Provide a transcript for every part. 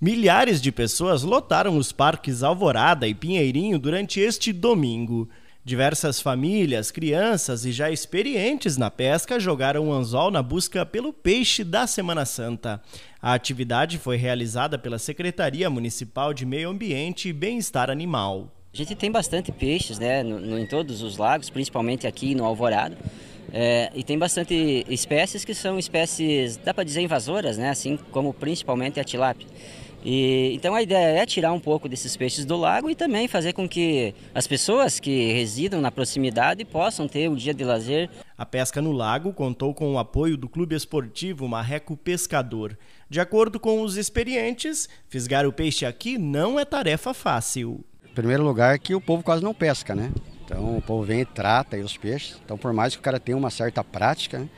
Milhares de pessoas lotaram os parques Alvorada e Pinheirinho durante este domingo. Diversas famílias, crianças e já experientes na pesca jogaram o anzol na busca pelo peixe da Semana Santa. A atividade foi realizada pela Secretaria Municipal de Meio Ambiente e Bem-Estar Animal. A gente tem bastante peixes né, no, no, em todos os lagos, principalmente aqui no Alvorada. É, e tem bastante espécies que são espécies, dá para dizer invasoras, né? assim como principalmente a tilápia. E, então a ideia é tirar um pouco desses peixes do lago e também fazer com que as pessoas que residam na proximidade possam ter o um dia de lazer. A pesca no lago contou com o apoio do Clube Esportivo Marreco Pescador. De acordo com os experientes, fisgar o peixe aqui não é tarefa fácil. Em primeiro lugar que o povo quase não pesca, né? Então o povo vem e trata os peixes. Então por mais que o cara tenha uma certa prática, né?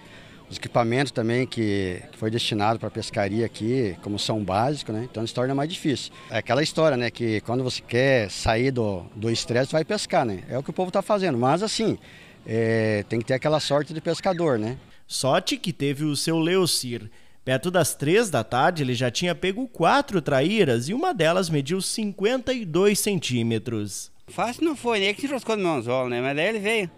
os equipamentos também que, que foi destinado para pescaria aqui, como são básicos, né? Então se torna mais difícil. É aquela história, né? Que quando você quer sair do, do estresse, vai pescar, né? É o que o povo está fazendo. Mas assim, é, tem que ter aquela sorte de pescador, né? Sorte que teve o seu Leocir. Perto das três da tarde, ele já tinha pego quatro traíras e uma delas mediu 52 centímetros. Fácil não foi, né? Que se enroscou no meu anzol, né? Mas daí ele veio.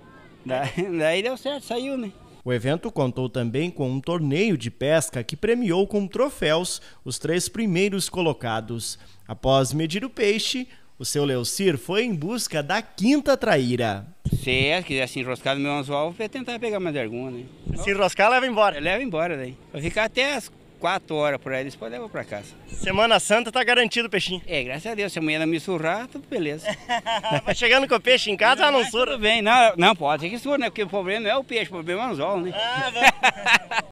Daí, daí deu certo, saiu, né? O evento contou também com um torneio de pesca que premiou com troféus os três primeiros colocados. Após medir o peixe, o seu Leocir foi em busca da quinta traíra. Se quiser se enroscar no meu anzol, vou tentar pegar mais alguma, né? Se enroscar, leva embora. Leva embora daí. Vai ficar até as quatro horas por aí, eles podem levar para casa. Semana Santa tá garantido o peixinho. É, graças a Deus. Se amanhã não me surrar, tudo beleza. Vai chegando com o peixe em casa, não, não surra? Tudo bem, não, não pode ser que surra, né? Porque o problema não é o peixe, o problema é o anzol, né? Ah, é